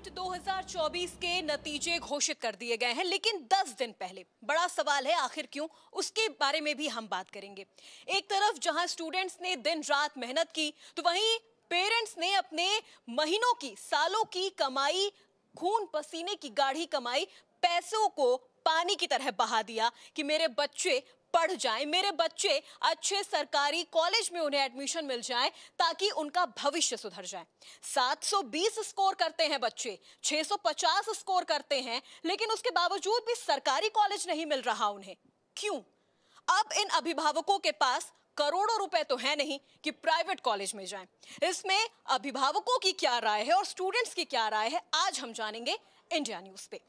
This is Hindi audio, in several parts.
बजट 2024 के नतीजे घोषित कर दिए गए हैं लेकिन 10 दिन पहले बड़ा सवाल है आखिर क्यों उसके बारे में भी हम बात करेंगे एक तरफ जहां स्टूडेंट्स ने दिन रात मेहनत की तो वहीं पेरेंट्स ने अपने महीनों की सालों की कमाई खून पसीने की गाढ़ी कमाई पैसों को पानी की तरह बहा दिया कि मेरे बच्चे पढ़ जाएं मेरे बच्चे अच्छे सरकारी कॉलेज में उन्हें एडमिशन मिल जाए ताकि उनका भविष्य सुधर जाए 720 स्कोर करते हैं बच्चे 650 स्कोर करते हैं लेकिन उसके बावजूद भी सरकारी कॉलेज नहीं मिल रहा उन्हें क्यों अब इन अभिभावकों के पास करोड़ों रुपए तो है नहीं कि प्राइवेट कॉलेज में जाएं। इसमें अभिभावकों की क्या राय है और स्टूडेंट्स की क्या राय है आज हम जानेंगे इंडिया न्यूज पे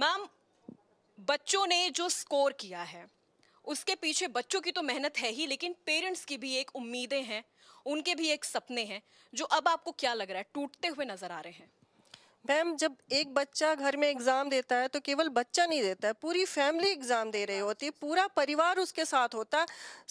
मैम बच्चों ने जो स्कोर किया है उसके पीछे बच्चों की तो मेहनत है ही लेकिन पेरेंट्स की भी एक उम्मीदें हैं उनके भी एक सपने हैं जो अब आपको क्या लग रहा है टूटते हुए नज़र आ रहे हैं मैम जब एक बच्चा घर में एग्ज़ाम देता है तो केवल बच्चा नहीं देता है पूरी फैमिली एग्ज़ाम दे रही होती है पूरा परिवार उसके साथ होता है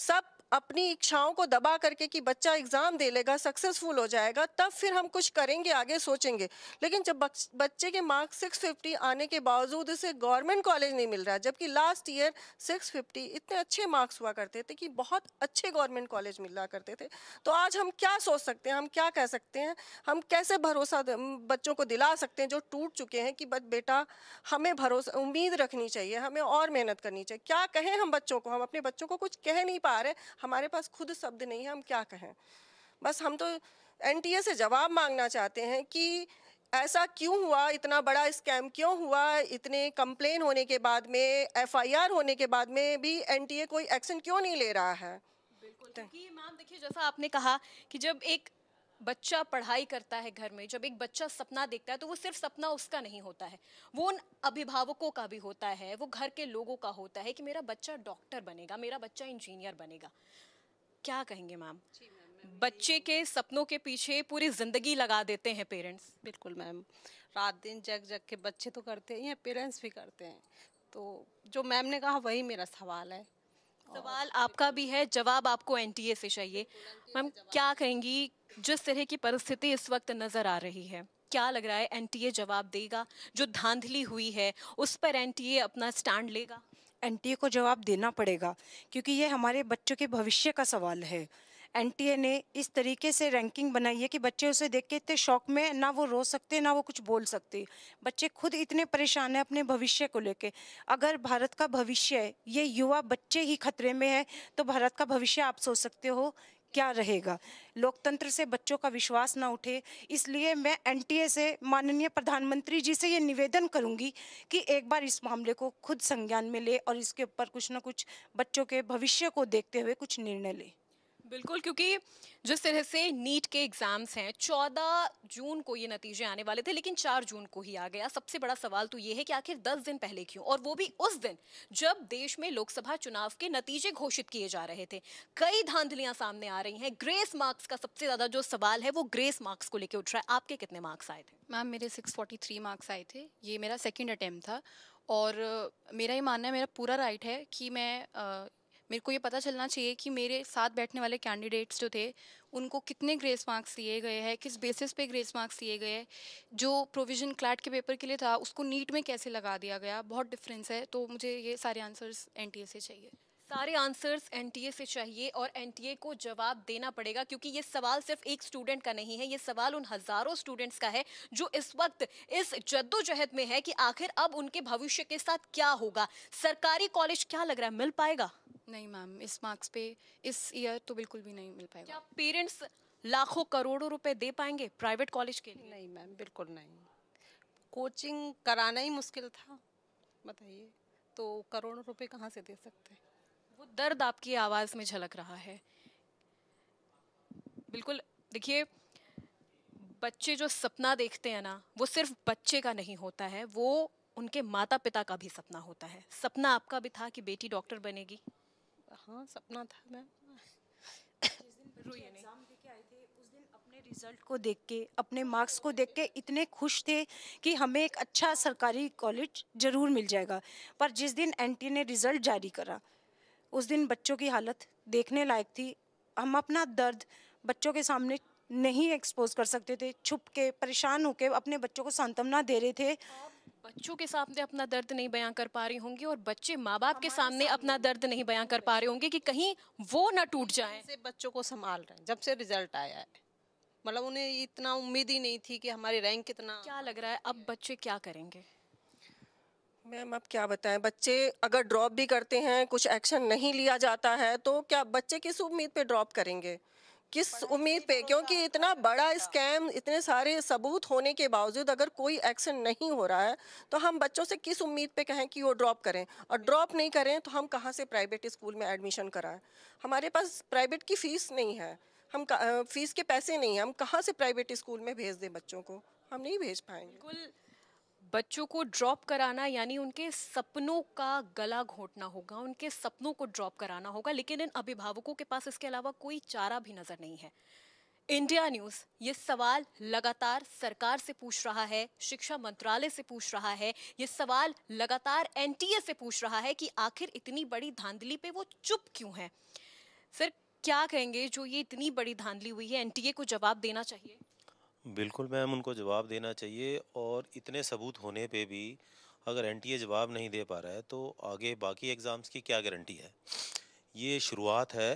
सब अपनी इच्छाओं को दबा करके कि बच्चा एग्ज़ाम दे लेगा सक्सेसफुल हो जाएगा तब फिर हम कुछ करेंगे आगे सोचेंगे लेकिन जब बच्चे के मार्क्स सिक्स फिफ्टी आने के बावजूद उसे गवर्नमेंट कॉलेज नहीं मिल रहा जबकि लास्ट ईयर सिक्स फिफ्टी इतने अच्छे मार्क्स हुआ करते थे कि बहुत अच्छे गवर्नमेंट कॉलेज मिला करते थे तो आज हम क्या सोच सकते हैं हम क्या कह सकते हैं हम कैसे भरोसा बच्चों को दिला सकते हैं जो टूट चुके हैं कि बेटा हमें भरोसा उम्मीद रखनी चाहिए हमें और मेहनत करनी चाहिए क्या कहें हम बच्चों को हम अपने बच्चों को कुछ कह नहीं पा रहे हमारे पास खुद शब्द नहीं है हम क्या कहें बस हम तो एनटीए से जवाब मांगना चाहते हैं कि ऐसा क्यों हुआ इतना बड़ा स्कैम क्यों हुआ इतने कंप्लेन होने के बाद में एफआईआर होने के बाद में भी एनटीए कोई एक्शन क्यों नहीं ले रहा है बिल्कुल क्योंकि मैम देखिए जैसा आपने कहा कि जब एक बच्चा पढ़ाई करता है घर में जब एक बच्चा सपना देखता है तो वो सिर्फ सपना उसका नहीं होता है वो उन अभिभावकों का भी होता है वो घर के लोगों का होता है कि मेरा बच्चा डॉक्टर बनेगा मेरा बच्चा इंजीनियर बनेगा क्या कहेंगे मैम बच्चे के सपनों के पीछे पूरी ज़िंदगी लगा देते हैं पेरेंट्स बिल्कुल मैम रात दिन जग जग के बच्चे तो करते हैं पेरेंट्स भी करते हैं तो जो मैम ने कहा वही मेरा सवाल है सवाल आपका भी है जवाब आपको एनटीए से चाहिए मैम क्या कहेंगी जिस तरह की परिस्थिति इस वक्त नज़र आ रही है क्या लग रहा है एनटीए जवाब देगा जो धांधली हुई है उस पर एनटीए अपना स्टैंड लेगा एनटीए को जवाब देना पड़ेगा क्योंकि ये हमारे बच्चों के भविष्य का सवाल है एन ने इस तरीके से रैंकिंग बनाई है कि बच्चे उसे देख के इतने शौक में ना वो रो सकते ना वो कुछ बोल सकते बच्चे खुद इतने परेशान हैं अपने भविष्य को लेके अगर भारत का भविष्य ये युवा बच्चे ही खतरे में है तो भारत का भविष्य आप सोच सकते हो क्या रहेगा लोकतंत्र से बच्चों का विश्वास ना उठे इसलिए मैं एनटीए से माननीय प्रधानमंत्री जी से ये निवेदन करूंगी कि एक बार इस मामले को खुद संज्ञान में ले और इसके ऊपर कुछ ना कुछ बच्चों के भविष्य को देखते हुए कुछ निर्णय ले बिल्कुल क्योंकि जिस तरह से नीट के एग्ज़ाम्स हैं चौदह जून को ये नतीजे आने वाले थे लेकिन चार जून को ही आ गया सबसे बड़ा सवाल तो ये है कि आखिर दस दिन पहले क्यों और वो भी उस दिन जब देश में लोकसभा चुनाव के नतीजे घोषित किए जा रहे थे कई धांधलियां सामने आ रही हैं ग्रेस मार्क्स का सबसे ज़्यादा जो सवाल है वो ग्रेस मार्क्स को लेकर उठ रहा है आपके कितने मार्क्स आए थे मैम मेरे सिक्स मार्क्स आए थे ये मेरा सेकेंड अटैम्प्ट था और मेरा ये मानना है मेरा पूरा राइट है कि मैं मेरे को ये पता चलना चाहिए कि मेरे साथ बैठने वाले कैंडिडेट्स जो थे उनको कितने ग्रेस मार्क्स दिए गए हैं किस बेसिस पे ग्रेस मार्क्स दिए गए हैं जो प्रोविज़न क्लैट के पेपर के लिए था उसको नीट में कैसे लगा दिया गया बहुत डिफरेंस है तो मुझे ये सारे आंसर्स एन से चाहिए सारे आंसर्स एन से चाहिए और एन को जवाब देना पड़ेगा क्योंकि ये सवाल सिर्फ एक स्टूडेंट का नहीं है ये सवाल उन हज़ारों स्टूडेंट्स का है जो इस वक्त इस जद्दोजहद में है कि आखिर अब उनके भविष्य के साथ क्या होगा सरकारी कॉलेज क्या लग रहा है मिल पाएगा नहीं मैम इस मार्क्स पे इस ईयर तो बिल्कुल भी नहीं मिल पाएगा क्या पेरेंट्स लाखों करोड़ों रुपए दे पाएंगे प्राइवेट कॉलेज के लिए नहीं मैम बिल्कुल नहीं कोचिंग कराना ही मुश्किल था बताइए तो करोड़ों रुपए कहाँ से दे सकते हैं वो दर्द आपकी आवाज़ में झलक रहा है बिल्कुल देखिए बच्चे जो सपना देखते हैं ना वो सिर्फ बच्चे का नहीं होता है वो उनके माता पिता का भी सपना होता है सपना आपका भी था कि बेटी डॉक्टर बनेगी हाँ सपना था मैम एग्ज़ाम आए थे उस दिन अपने रिजल्ट को देख के अपने मार्क्स को देख के इतने खुश थे कि हमें एक अच्छा सरकारी कॉलेज ज़रूर मिल जाएगा पर जिस दिन एंटी ने रिज़ल्ट जारी करा उस दिन बच्चों की हालत देखने लायक थी हम अपना दर्द बच्चों के सामने नहीं एक्सपोज कर सकते थे छुप के परेशान होकर अपने बच्चों को सांत्वना दे रहे थे बच्चों के सामने अपना दर्द नहीं बयां कर पा रही होंगी और बच्चे माँ बाप के सामने अपना दर्द नहीं बयां कर पा रहे होंगे कि कहीं वो ना टूट जाए से बच्चों को संभाल रहे हैं जब से रिजल्ट आया है मतलब उन्हें इतना उम्मीद ही नहीं थी कि हमारी रैंक कितना क्या लग रहा है अब बच्चे क्या करेंगे मैम आप क्या बताएं बच्चे अगर ड्रॉप भी करते हैं कुछ एक्शन नहीं लिया जाता है तो क्या बच्चे किस उम्मीद पे ड्रॉप करेंगे किस उम्मीद पे क्योंकि इतना बड़ा स्कैम इतने सारे सबूत होने के बावजूद अगर कोई एक्शन नहीं हो रहा है तो हम बच्चों से किस उम्मीद पे कहें कि वो ड्रॉप करें और ड्रॉप नहीं करें तो हम कहाँ से प्राइवेट स्कूल में एडमिशन कराएं हमारे पास प्राइवेट की फ़ीस नहीं है हम फीस के पैसे नहीं हैं हम कहाँ से प्राइवेट स्कूल में भेज दें बच्चों को हम नहीं भेज पाएंगे बच्चों को ड्रॉप कराना यानी उनके सपनों का गला घोटना होगा उनके सपनों को ड्रॉप कराना होगा लेकिन इन अभिभावकों के पास इसके अलावा कोई चारा भी नज़र नहीं है इंडिया न्यूज ये सवाल लगातार सरकार से पूछ रहा है शिक्षा मंत्रालय से पूछ रहा है ये सवाल लगातार एनटीए से पूछ रहा है कि आखिर इतनी बड़ी धांधली पे वो चुप क्यों है सर क्या कहेंगे जो ये इतनी बड़ी धांधली हुई है एनटीए को जवाब देना चाहिए बिल्कुल मैम उनको जवाब देना चाहिए और इतने सबूत होने पे भी अगर ए जवाब नहीं दे पा रहा है तो आगे बाकी एग्ज़ाम्स की क्या गारंटी है ये शुरुआत है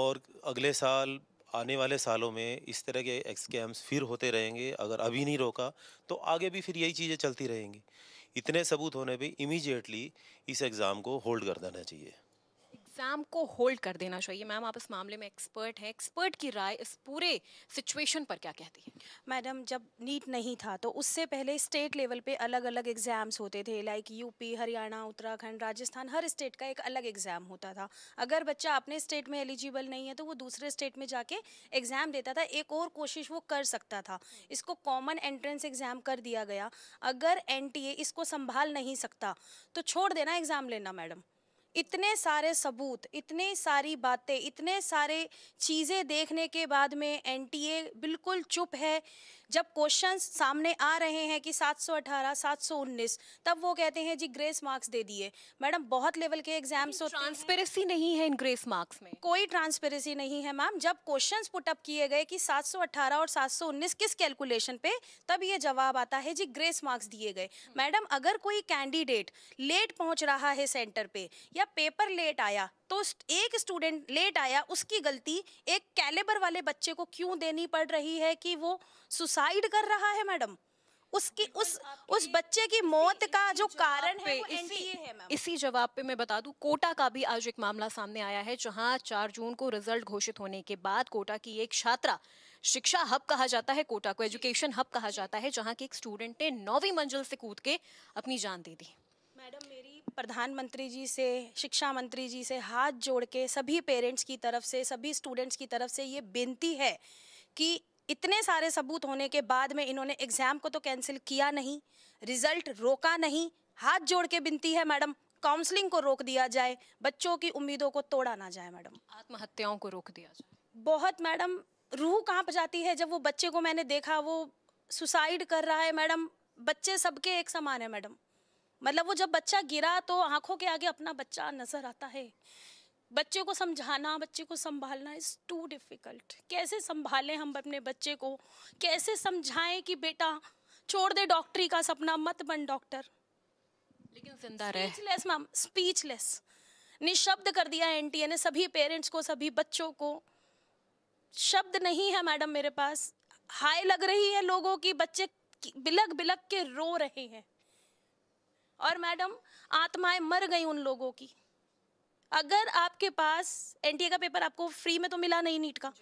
और अगले साल आने वाले सालों में इस तरह के एक्सकेम्स फिर होते रहेंगे अगर अभी नहीं रोका तो आगे भी फिर यही चीज़ें चलती रहेंगी इतने सबूत होने पे इमीजिएटली इस एग्ज़ाम को होल्ड कर देना चाहिए एग्ज़ाम को होल्ड कर देना चाहिए मैम आप इस मामले में एक्सपर्ट हैं एक्सपर्ट की राय इस पूरे सिचुएशन पर क्या कहती है मैडम जब नीट नहीं था तो उससे पहले स्टेट लेवल पे अलग अलग एग्ज़ाम्स होते थे लाइक यूपी हरियाणा उत्तराखंड राजस्थान हर स्टेट का एक अलग एग्ज़ाम होता था अगर बच्चा अपने स्टेट में एलिजिबल नहीं है तो वो दूसरे स्टेट में जाके एग्ज़ाम देता था एक और कोशिश वो कर सकता था इसको कॉमन एंट्रेंस एग्ज़ाम कर दिया गया अगर एन इसको संभाल नहीं सकता तो छोड़ देना एग्ज़ाम लेना मैडम इतने सारे सबूत इतने सारी बातें इतने सारे चीज़ें देखने के बाद में एनटीए बिल्कुल चुप है जब क्वेश्चन सामने आ रहे हैं कि 718, 719 तब वो कहते हैं जी ग्रेस मार्क्स दे दिए मैडम बहुत लेवल के एग्जाम्स होते ट्रांसपेरेंसी नहीं है इन ग्रेस मार्क्स में कोई ट्रांसपेरेंसी नहीं है मैम जब क्वेश्चन पुटअप किए गए कि 718 और 719 किस कैलकुलेशन पे तब ये जवाब आता है जी ग्रेस मार्क्स दिए गए मैडम अगर कोई कैंडिडेट लेट पहुँच रहा है सेंटर पे या पेपर लेट आया तो एक स्टूडेंट लेट आया उसकी गलती एक कैलेबर वाले बच्चे को क्यों देनी पड़ रही है कि वो सुसाइड कर रहा है मैडम उसकी उस उस बच्चे की मौत का जो कारण है वो इसी है इसी जवाब पे मैं बता दूं कोटा का भी आज एक मामला सामने आया है जहां 4 जून को रिजल्ट घोषित होने के बाद कोटा की एक छात्रा शिक्षा हब कहा जाता है कोटा को एजुकेशन हब कहा जाता है जहां की एक स्टूडेंट ने नौवीं मंजिल से कूद के अपनी जान दे दी मैडम प्रधानमंत्री जी से शिक्षा मंत्री जी से हाथ जोड़ के सभी पेरेंट्स की तरफ से सभी स्टूडेंट्स की तरफ से ये बेनती है कि इतने सारे सबूत होने के बाद में इन्होंने एग्ज़ाम को तो कैंसिल किया नहीं रिज़ल्ट रोका नहीं हाथ जोड़ के बिनती है मैडम काउंसलिंग को रोक दिया जाए बच्चों की उम्मीदों को तोड़ा ना जाए मैडम आत्महत्याओं को रोक दिया जाए बहुत मैडम रूह कांप जाती है जब वो बच्चे को मैंने देखा वो सुसाइड कर रहा है मैडम बच्चे सबके एक समान है मैडम मतलब वो जब बच्चा गिरा तो आंखों के आगे अपना बच्चा नज़र आता है बच्चे को समझाना बच्चे को संभालना इज़ टू डिफ़िकल्ट कैसे संभालें हम अपने बच्चे को कैसे समझाएं कि बेटा छोड़ दे डॉक्टरी का सपना मत बन डॉक्टर लेकिन जिंदा रहे स्पीचलेस मैम स्पीचलेस निशब्द कर दिया एनटीए ने सभी पेरेंट्स को सभी बच्चों को शब्द नहीं है मैडम मेरे पास हाय लग रही है लोगों की बच्चे बिलक बिलक के रो रहे हैं और मैडम आत्माएं मर गई उन लोगों की अगर आपके पास एनटीए का पेपर आपको फ्री में तो मिला नहीं नीट का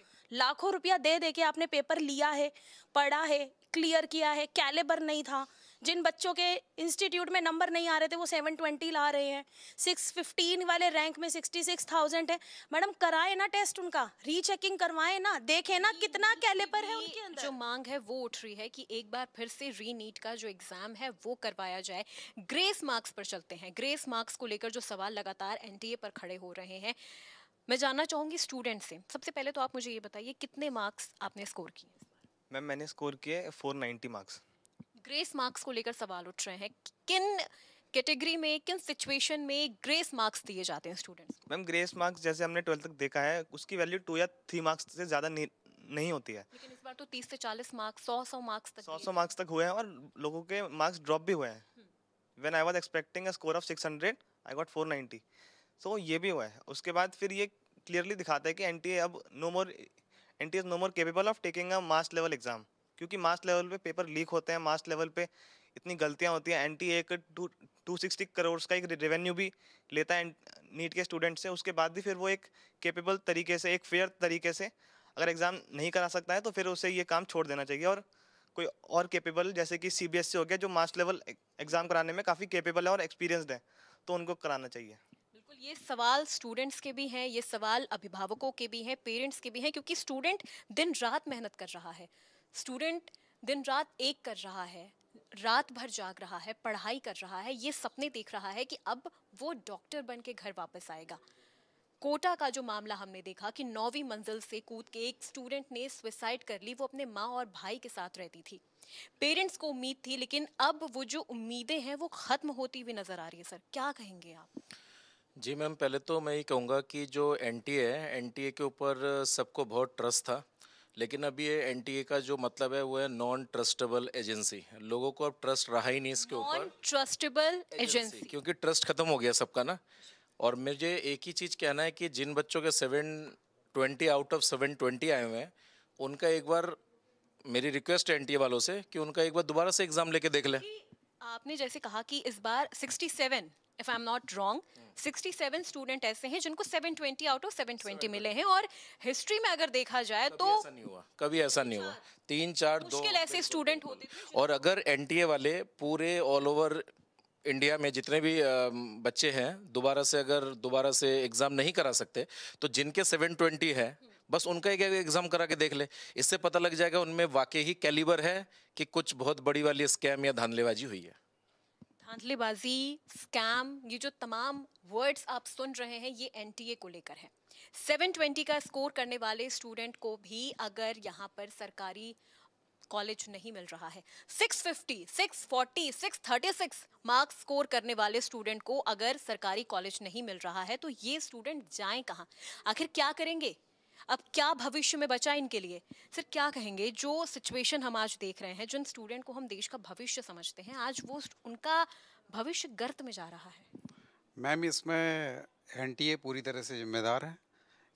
लाखों रुपया दे दे के आपने पेपर लिया है पढ़ा है क्लियर किया है कैलेबर नहीं था जिन बच्चों के इंस्टीट्यूट में नंबर नहीं आ रहे थे वो सेवन ट्वेंटी ला रहे हैं सिक्स फिफ्टीन वाले रैंक में सिक्सटी सिक्स थाउजेंड है मैडम कराए ना टेस्ट उनका रीचेकिंग करवाए ना देखे ना कितना कैलेपर है उनके अंदर जो मांग है वो उठ रही है कि एक बार फिर से रीनीट का जो एग्जाम है वो करवाया जाए ग्रेस मार्क्स पर चलते हैं ग्रेस मार्क्स को लेकर जो सवाल लगातार एन पर खड़े हो रहे हैं मैं जानना चाहूँगी स्टूडेंट से सबसे पहले तो आप मुझे ये बताइए कितने मार्क्स आपने स्कोर किए मैम मैंने स्कोर किए 490 मार्क्स ग्रेस मार्क्स को लेकर सवाल उठ रहे हैं किन कैटेगरी में किन सिचुएशन में ग्रेस मार्क्स दिए जाते हैं स्टूडेंट्स मैम ग्रेस मार्क्स जैसे हमने ट्वेल्थ तक देखा है उसकी वैल्यू टू या थ्री मार्क्स से ज़्यादा नहीं नहीं होती है लेकिन इस बार तो तीस से चालीस मार्क्स सौ सौ मार्क्स तक सौ सौ मार्क्स तक हुए हैं और लोगों के मार्क्स ड्रॉप भी हुए हैं when I was expecting a score of six hundred I got four ninety so ये भी हुआ है उसके बाद फिर ये क्लियरली दिखाता है कि एन अब no more N T is no more capable of taking a mass level exam क्योंकि मास लेवल पे पेपर लीक होते हैं मास लेवल पे इतनी गलतियां होती हैं एनटी एक टू सिक्सटी करोड़ का एक रेवेन्यू भी लेता है नीट के स्टूडेंट से उसके बाद भी फिर वो एक केपेबल तरीके से एक फेयर तरीके से अगर एग्ज़ाम नहीं करा सकता है तो फिर उसे ये काम छोड़ देना चाहिए और कोई और केपेबल जैसे कि सी हो गया जो मास्ट लेवल एग्ज़ाम कराने में काफ़ी केपेबल है और एक्सपीरियंसड है तो उनको कराना चाहिए बिल्कुल ये सवाल स्टूडेंट्स के भी हैं ये सवाल अभिभावकों के भी हैं पेरेंट्स के भी हैं क्योंकि स्टूडेंट दिन रात मेहनत कर रहा है स्टूडेंट दिन रात एक कर रहा है रात भर जाग रहा है पढ़ाई कर रहा है ये सपने देख रहा है कि अब वो डॉक्टर बन के घर वापस आएगा कोटा का जो मामला हमने देखा कि नौवीं मंजिल से कूद के एक स्टूडेंट ने सुसाइड कर ली वो अपने माँ और भाई के साथ रहती थी पेरेंट्स को उम्मीद थी लेकिन अब वो जो उम्मीदें हैं वो ख़त्म होती हुई नज़र आ रही है सर क्या कहेंगे आप जी मैम पहले तो मैं ये कहूँगा कि जो एन है एन के ऊपर सबको बहुत ट्रस्ट था लेकिन अभी ये एन का जो मतलब है वो है नॉन ट्रस्टेबल एजेंसी लोगों को अब ट्रस्ट रहा ही नहीं इसके ऊपर ट्रस्टेबल एजेंसी क्योंकि ट्रस्ट खत्म हो गया सबका ना और मुझे एक ही चीज़ कहना है कि जिन बच्चों के seven twenty out of seven twenty आए हुए हैं उनका एक बार मेरी रिक्वेस्ट है एनटीए वालों से कि उनका एक बार दोबारा से एग्ज़ाम लेके देख लें आपने जैसे कहा कि इस बार 67 if I am not wrong 67 student ऐसे हैं जिनको 720 आउट ऑफ 720 मिले हैं और हिस्ट्री में अगर देखा जाए तो ऐसा नहीं हुआ कभी ऐसा नहीं हुआ अच्छा, तीन चार दो ऐसे स्टूडेंट होते और अगर एनटीए वाले पूरे ऑल ओवर इंडिया में जितने भी बच्चे हैं दोबारा से अगर दोबारा से एग्ज़ाम नहीं करा सकते तो जिनके 720 है बस उनका एक एग्ज़ाम करा के देख ले इससे पता लग जाएगा उनमें वाकई ही कैलिबर है कि कुछ बहुत बड़ी वाली स्कैम या धानलेबाजी हुई है धांधलेबाजी स्कैम ये जो तमाम वर्ड्स आप सुन रहे हैं ये एनटीए को लेकर है 720 का स्कोर करने वाले स्टूडेंट को भी अगर यहाँ पर सरकारी कॉलेज नहीं मिल रहा है 650, 640, 636 मार्क्स स्कोर करने वाले स्टूडेंट को अगर सरकारी कॉलेज नहीं मिल रहा है तो ये स्टूडेंट जाएं कहाँ आखिर क्या करेंगे अब क्या भविष्य में बचा इनके लिए सर क्या कहेंगे जो सिचुएशन हम आज देख रहे हैं जिन स्टूडेंट को हम देश का भविष्य समझते हैं आज वो उनका भविष्य गर्त में जा रहा है मैम इसमें एनटीए पूरी तरह से जिम्मेदार है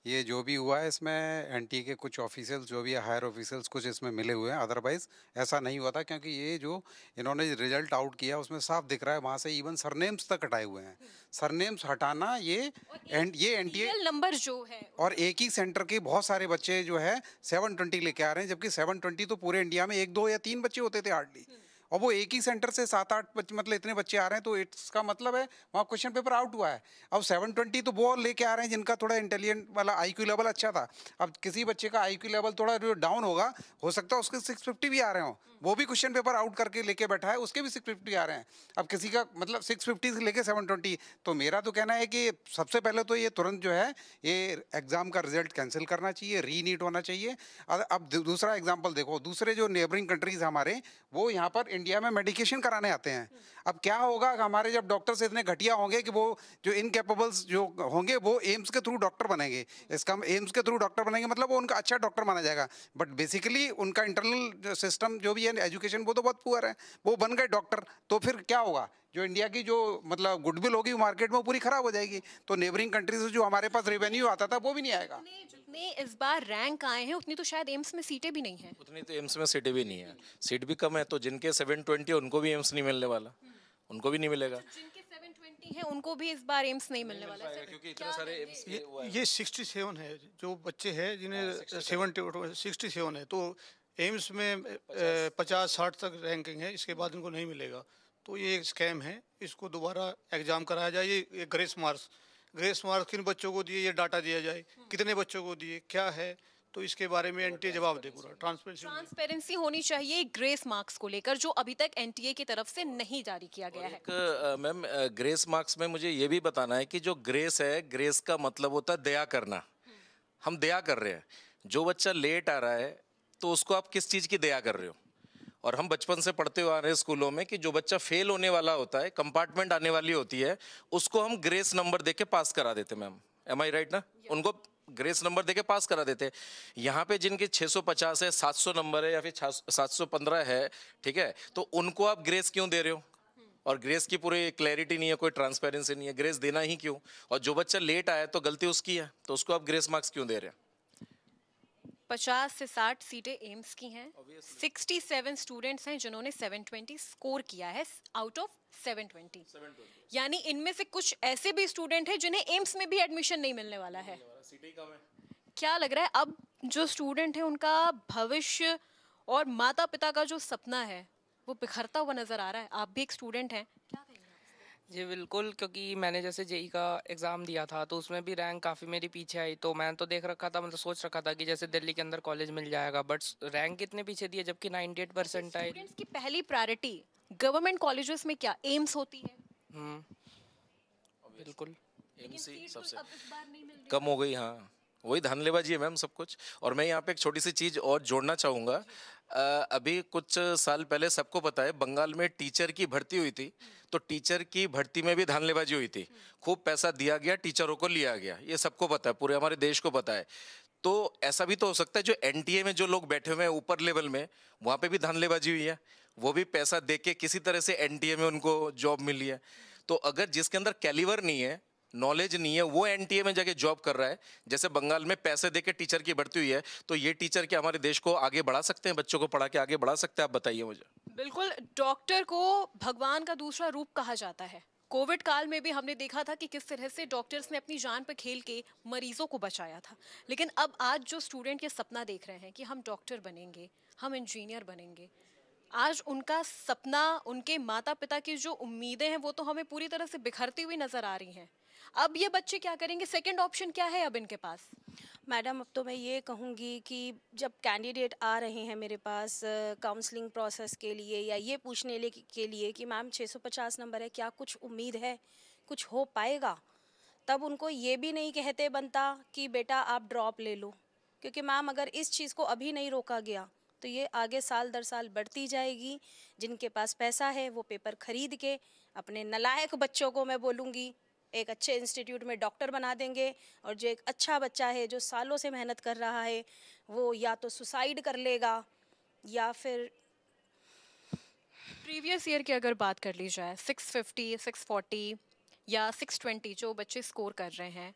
ये जो भी हुआ है इसमें एन के कुछ ऑफिसल्स जो भी हायर ऑफिसल्स कुछ इसमें मिले हुए हैं अदरवाइज ऐसा नहीं हुआ था क्योंकि ये जो इन्होंने रिजल्ट आउट किया उसमें साफ दिख रहा है वहाँ से इवन सरनेम्स तक हटाए हुए हैं सरनेम्स हटाना ये एंड ये एन नंबर जो है और एक ही सेंटर के बहुत सारे बच्चे जो है सेवन लेके आ रहे हैं जबकि सेवन तो पूरे इंडिया में एक दो या तीन बच्चे होते थे हार्डली और वो एक ही सेंटर से सात आठ मतलब इतने बच्चे आ रहे हैं तो इट्स का मतलब है वहाँ क्वेश्चन पेपर आउट हुआ है अब सेवन ट्वेंटी तो वो लेके आ रहे हैं जिनका थोड़ा इंटेलिजेंट वाला आई क्यू लेवल अच्छा था अब किसी बच्चे का आई क्यू लेवल थोड़ा डाउन होगा हो सकता है उसके सिक्स फिफ्टी भी आ रहे हो वो भी क्वेश्चन पेपर आउट करके लेके बैठा है उसके भी सिक्स फिफ्टी आ रहे हैं अब किसी का मतलब सिक्स फिफ्टी से लेके सेवन ट्वेंटी तो मेरा तो कहना है कि सबसे पहले तो ये तुरंत जो है ये एग्ज़ाम का रिजल्ट कैंसिल करना चाहिए रीनीट होना चाहिए अब दूसरा एग्जाम्पल देखो दूसरे जो नेबरिंग कंट्रीज़ हमारे वो यहाँ पर इंडिया में मेडिकेशन कराने आते हैं अब क्या होगा हमारे जब डॉक्टर्स इतने घटिया होंगे कि वो जो इनकेपेबल्स जो होंगे वो एम्स के थ्रू डॉक्टर बनेंगे इसका एम्स के थ्रू डॉक्टर बनेंगे मतलब वो उनका अच्छा डॉक्टर माना जाएगा बट बेसिकली उनका इंटरनल सिस्टम जो भी है एजुकेशन वो तो बहुत पुअर है वो बन गए डॉक्टर तो फिर क्या होगा जो इंडिया की जो मतलब गुडविल होगी मार्केट में पूरी खराब हो जाएगी तो नेबरिंग कंट्री से जो हमारे पास रेवेन्यू आता था वो भी नहीं आएगा जितने इस बार रैंक आए हैं उतनी तो शायद एम्स में सीटें भी नहीं है उतनी तो एम्स में सीटें भी नहीं है सीट भी कम है तो जिनके सेवन है उनको भी एम्स नहीं मिलने वाला हम्म। उनको भी नहीं मिलेगा है उनको भी इस बार एम्स नहीं मिलने वाला क्योंकि इतने सारे एम्स ये सिक्सटी सेवन है जो बच्चे हैं जिन्हें सेवन सिक्सटी सेवन है तो एम्स में 50 साठ तक रैंकिंग है इसके बाद उनको नहीं मिलेगा तो ये एक स्कैम है इसको दोबारा एग्ज़ाम कराया जाए ये ग्रेस मार्क्स ग्रेस मार्क्स किन बच्चों को दिए ये डाटा दिया जाए हम्म। कितने बच्चों को दिए क्या है तो इसके बारे में एनटीए जवाब दे पूरा ट्रांसपेरेंसी ट्रांसपेरेंसी होनी चाहिए ग्रेस मार्क्स को लेकर जो अभी तक एनटीए की तरफ से नहीं जारी किया गया है मैम ग्रेस मार्क्स में मुझे ये भी बताना है कि जो ग्रेस है ग्रेस का मतलब होता है दया करना हम्म। हम दया कर रहे हैं जो बच्चा लेट आ रहा है तो उसको आप किस चीज़ की दया कर रहे हो और हम बचपन से पढ़ते हुए आ रहे हैं स्कूलों में कि जो बच्चा फेल होने वाला होता है कंपार्टमेंट आने वाली होती है उसको हम ग्रेस नंबर दे के पास करा देते मैम एम आई राइट ना उनको ग्रेस नंबर देके पास करा देते यहाँ पे जिनके 650 है 700 नंबर है या फिर सात है ठीक है तो उनको आप ग्रेस क्यों दे रहे हो हम्म। और ग्रेस की पूरी क्लैरिटी नहीं है कोई ट्रांसपेरेंसी नहीं है ग्रेस देना ही क्यों और जो बच्चा लेट आया तो गलती उसकी है तो उसको आप ग्रेस मार्क्स क्यों दे रहे हैं पचास से साठ सीटें एम्स की हैं सिक्सटी सेवन स्टूडेंट्स हैं जिन्होंने सेवन ट्वेंटी स्कोर किया है आउट ऑफ सेवन ट्वेंटी यानी इनमें से कुछ ऐसे भी स्टूडेंट हैं जिन्हें एम्स में भी एडमिशन नहीं मिलने वाला है क्या लग रहा है अब जो स्टूडेंट है उनका भविष्य और माता पिता का जो सपना है वो बिखरता हुआ नजर आ रहा है आप भी एक स्टूडेंट हैं जी बिल्कुल क्योंकि मैंने जैसे जेई का एग्ज़ाम दिया था तो उसमें भी रैंक काफ़ी मेरी पीछे आई तो मैंने तो देख रखा था मतलब सोच रखा था कि जैसे दिल्ली के अंदर कॉलेज मिल जाएगा बट रैंक कितने पीछे दिए जबकि 98 एट परसेंट आए की पहली प्रायोरिटी गवर्नमेंट कॉलेजेस में क्या एम्स होती है हम्म, बिल्कुल एम्स ही तो सबसे कम हो गई हाँ वही धन धानलेबाजी है मैम सब कुछ और मैं यहाँ पे एक छोटी सी चीज़ और जोड़ना चाहूँगा अभी कुछ साल पहले सबको पता है बंगाल में टीचर की भर्ती हुई थी तो टीचर की भर्ती में भी धानलेबाजी हुई थी खूब पैसा दिया गया टीचरों को लिया गया ये सबको पता है पूरे हमारे देश को पता है तो ऐसा भी तो हो सकता है जो एनटीए में जो लोग बैठे हुए हैं ऊपर लेवल में वहाँ पे भी धानलेबाजी हुई है वो भी पैसा दे के किसी तरह से एनटीए में उनको जॉब मिली है तो अगर जिसके अंदर कैलिवर नहीं है नॉलेज नहीं है वो एनटीए में जाके जॉब कर रहा है जैसे बंगाल में पैसे देके टीचर की भर्ती हुई है तो ये टीचर क्या हमारे देश को आगे बढ़ा सकते हैं बच्चों को पढ़ा के आगे बढ़ा सकते हैं आप बताइए मुझे बिल्कुल डॉक्टर को भगवान का दूसरा रूप कहा जाता है कोविड काल में भी हमने देखा था कि किस तरह से डॉक्टर्स ने अपनी जान पर खेल के मरीजों को बचाया था लेकिन अब आज जो स्टूडेंट ये सपना देख रहे हैं कि हम डॉक्टर बनेंगे हम इंजीनियर बनेंगे आज उनका सपना उनके माता पिता की जो उम्मीदें हैं वो तो हमें पूरी तरह से बिखरती हुई नज़र आ रही हैं अब ये बच्चे क्या करेंगे सेकेंड ऑप्शन क्या है अब इनके पास मैडम अब तो मैं ये कहूँगी कि जब कैंडिडेट आ रहे हैं मेरे पास काउंसलिंग प्रोसेस के लिए या ये पूछने ले के लिए कि मैम 650 नंबर है क्या कुछ उम्मीद है कुछ हो पाएगा तब उनको ये भी नहीं कहते बनता कि बेटा आप ड्रॉप ले लो क्योंकि मैम अगर इस चीज़ को अभी नहीं रोका गया तो ये आगे साल दर साल बढ़ती जाएगी जिनके पास पैसा है वो पेपर खरीद के अपने नलायक बच्चों को मैं बोलूँगी एक अच्छे इंस्टीट्यूट में डॉक्टर बना देंगे और जो एक अच्छा बच्चा है जो सालों से मेहनत कर रहा है वो या तो सुसाइड कर लेगा या फिर प्रीवियस ईयर की अगर बात कर ली जाए 650, 640 या 620 जो बच्चे स्कोर कर रहे हैं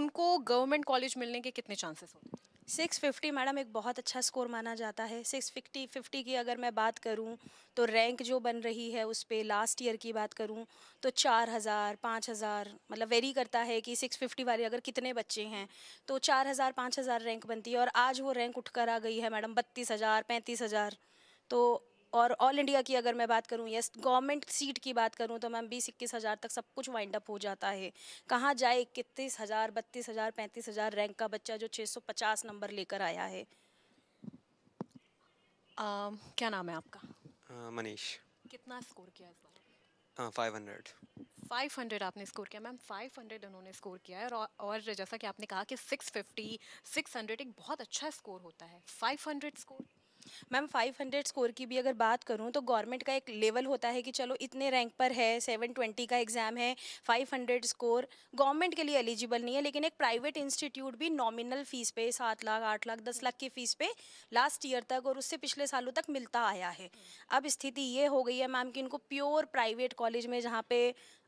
उनको गवर्नमेंट कॉलेज मिलने के कितने चांसेस होते हैं सिक्स फिफ्टी मैडम एक बहुत अच्छा स्कोर माना जाता है सिक्स फिफ्टी फिफ्टी की अगर मैं बात करूं तो रैंक जो बन रही है उस पर लास्ट ईयर की बात करूं तो चार हज़ार पाँच हज़ार मतलब वेरी करता है कि सिक्स फिफ्टी वाले अगर कितने बच्चे हैं तो चार हज़ार पाँच हज़ार रैंक बनती है और आज वो रैंक उठ कर आ गई है मैडम बत्तीस हज़ार पैंतीस हज़ार तो और ऑल इंडिया की अगर मैं बात करूँ यस गवर्नमेंट सीट की बात करूँ तो मैम बीस इक्कीस हज़ार तक सब कुछ वाइंड अप हो जाता है कहाँ जाए इकतीस हज़ार बत्तीस हज़ार पैंतीस हज़ार रैंक का बच्चा जो छः सौ पचास नंबर लेकर आया है uh, क्या नाम है आपका uh, मनीष कितना स्कोर किया इस बार फाइव हंड्रेड फाइव हंड्रेड आपने स्कोर किया मैम फाइव हंड्रेड उन्होंने स्कोर किया है और, और जैसा कि आपने कहा कि सिक्स फिफ्टी सिक्स हंड्रेड एक बहुत अच्छा स्कोर होता है five hundred score ma'am 500 score की भी अगर बात करूं तो गवर्नमेंट का एक लेवल होता है कि चलो इतने रैंक पर है 720 का एग्ज़ाम है 500 स्कोर गवर्नमेंट के लिए एलिजिबल नहीं है लेकिन एक प्राइवेट इंस्टीट्यूट भी नॉमिनल फीस पे सात लाख आठ लाख दस लाख की फ़ीस पे लास्ट ईयर तक और उससे पिछले सालों तक मिलता आया है अब स्थिति ये हो गई है मैम कि इनको प्योर प्राइवेट कॉलेज में जहाँ पे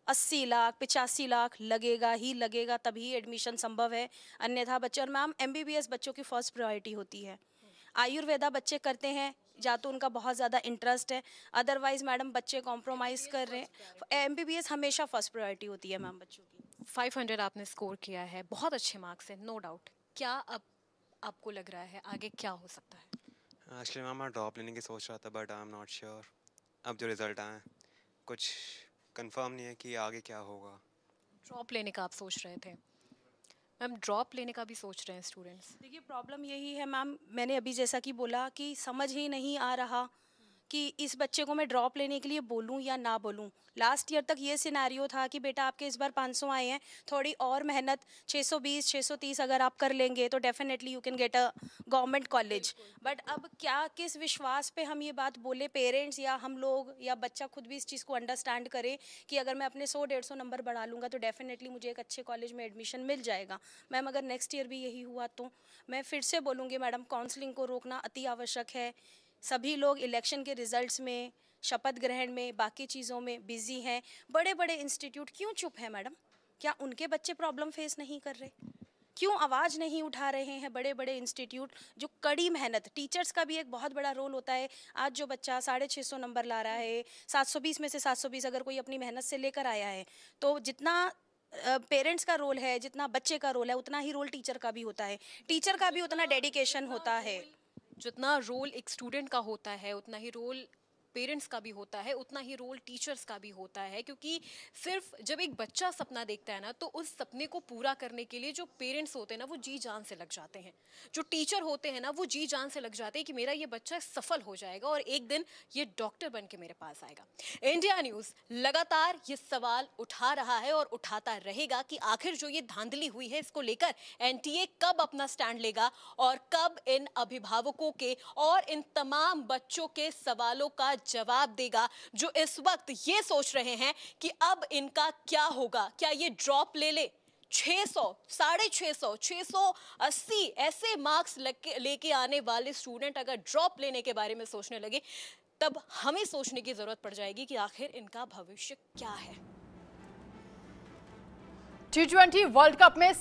अस्सी लाख पिचासी लाख लगेगा ही लगेगा तभी एडमिशन संभव है अन्यथा बच्चे और मैम एम बच्चों की फर्स्ट प्रायोरिटी होती है आयुर्वेदा बच्चे करते हैं या तो उनका बहुत ज़्यादा इंटरेस्ट है अदरवाइज मैडम बच्चे कॉम्प्रोमाइज़ कर रहे हैं एम बी बी एस हमेशा फर्स्ट प्रायोरिटी होती है मैम बच्चों की फाइव हंड्रेड आपने स्कोर किया है बहुत अच्छे मार्क्स हैं नो डाउट क्या अब आपको लग रहा है आगे क्या हो सकता है एक्चुअली मैम मैं ड्रॉप लेने की सोच रहा था but I am not sure अब जो रिज़ल्ट आए कुछ कंफर्म नहीं है कि आगे क्या होगा ड्रॉप लेने का आप सोच रहे थे मैम ड्रॉप लेने का भी सोच रहे हैं स्टूडेंट्स देखिए प्रॉब्लम यही है मैम मैंने अभी जैसा कि बोला कि समझ ही नहीं आ रहा कि इस बच्चे को मैं ड्रॉप लेने के लिए बोलूँ या ना बोलूँ लास्ट ईयर तक ये सिनेरियो था कि बेटा आपके इस बार 500 आए हैं थोड़ी और मेहनत 620 630 अगर आप कर लेंगे तो definitely you can get a government college but अब क्या किस विश्वास पे हम ये बात बोले पेरेंट्स या हम लोग या बच्चा खुद भी इस चीज़ को अंडरस्टैंड करे कि अगर मैं अपने सौ डेढ़ सौ नंबर बढ़ा लूँगा तो डेफिनेटली मुझे एक अच्छे कॉलेज में एडमिशन मिल जाएगा मैम अगर नेक्स्ट ईयर भी यही हुआ तो मैं फिर से बोलूँगी मैडम काउंसलिंग को रोकना अति आवश्यक है सभी लोग इलेक्शन के रिजल्ट्स में शपथ ग्रहण में बाकी चीज़ों में बिजी हैं बड़े बड़े इंस्टीट्यूट क्यों चुप हैं मैडम क्या उनके बच्चे प्रॉब्लम फेस नहीं कर रहे क्यों आवाज़ नहीं उठा रहे हैं बड़े बड़े इंस्टीट्यूट जो कड़ी मेहनत टीचर्स का भी एक बहुत बड़ा रोल होता है आज जो बच्चा साढ़े छः सौ नंबर ला रहा है सात सौ बीस में से सात सौ बीस अगर कोई अपनी मेहनत से लेकर आया है तो जितना पेरेंट्स का रोल है जितना बच्चे का रोल है उतना ही रोल टीचर का भी होता है टीचर का भी उतना डेडिकेशन होता है जितना रोल एक स्टूडेंट का होता है उतना ही रोल पेरेंट्स का भी होता है उतना ही रोल टीचर्स का भी होता है क्योंकि सिर्फ जब एक बच्चा सपना देखता है ना तो उस सपने को पूरा करने के लिए जो पेरेंट्स होते हैं ना वो जी जान से लग जाते हैं जो टीचर होते हैं ना वो जी जान से लग जाते हैं कि मेरा ये बच्चा सफल हो जाएगा और एक दिन ये डॉक्टर बन के मेरे पास आएगा इंडिया न्यूज़ लगातार ये सवाल उठा रहा है और उठाता रहेगा कि आखिर जो ये धांधली हुई है इसको लेकर एन कब अपना स्टैंड लेगा और कब इन अभिभावकों के और इन तमाम बच्चों के सवालों का जवाब देगा जो इस वक्त ये सोच रहे हैं कि अब इनका क्या होगा क्या ये ड्रॉप ले ले 600 साढ़े छः सौ छः सौ अस्सी ऐसे मार्क्स लेके आने वाले स्टूडेंट अगर ड्रॉप लेने के बारे में सोचने लगे तब हमें सोचने की ज़रूरत पड़ जाएगी कि आखिर इनका भविष्य क्या है टी ट्वेंटी वर्ल्ड कप में